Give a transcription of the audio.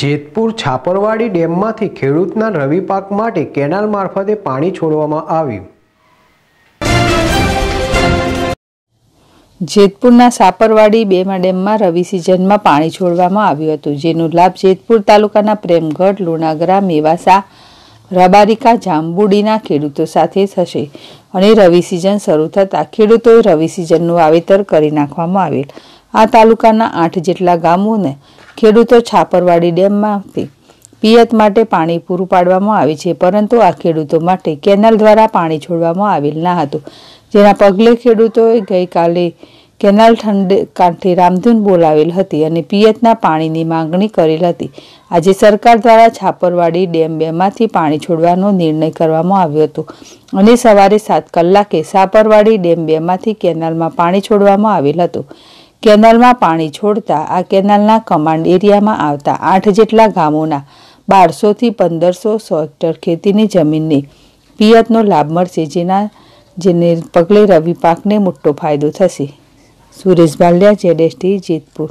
જેતપુર છાપરવાડી ડેમમાંથી ખેડૂતના રવિ પાક માટે કેનાલ મારફતે પાણી છોડવામાં આવ્યું જેતપુરના સાપરવાડી બેમા ડેમમાં રવિ સિઝનમાં પાણી છોડવામાં આવ્યું હતું જેનો લાભ જેતપુર તાલુકાના પ્રેમગઢ લુણાગરા મેવાસા રબારિકા જાંબુડીના ખેડૂતો સાથે થશે અને રવિ સિઝન શરૂ થતાં ખેડૂતોએ રવિ સિઝનનું વાવેતર કરી નાખવામાં આવેલ આ તાલુકાના આઠ જેટલા ગામોને ખેડૂતો છાપરવાડી ડેમમાંથી પિયત માટે પાણી પૂરું પાડવામાં આવે છે પરંતુ આ ખેડૂતો માટે કેનાલ દ્વારા પાણી છોડવામાં આવેલ ન હતું જેના પગલે ખેડૂતોએ ગઈકાલે કેનાલ ઠંડે કાંઠે રામધૂન બોલાવેલ હતી અને પિયતના પાણીની માંગણી કરેલ હતી આજે સરકાર દ્વારા છાપરવાડી ડેમ બેમાંથી પાણી છોડવાનો નિર્ણય કરવામાં આવ્યો હતો અને સવારે સાત કલાકે સાપરવાડી ડેમ બેમાંથી કેનાલમાં પાણી છોડવામાં આવેલ હતું કેનાલમાં પાણી છોડતા આ કેનાલના કમાન્ડ એરિયામાં આવતા આઠ જેટલા ગામોના બારસોથી પંદરસો સો હેક્ટર ખેતીની જમીનને પિયતનો લાભ મળશે જેના જેને પગલે રવિ પાકને મોટો ફાયદો થશે સુરેશ ભાલિયા જેડેસટી જેતપુર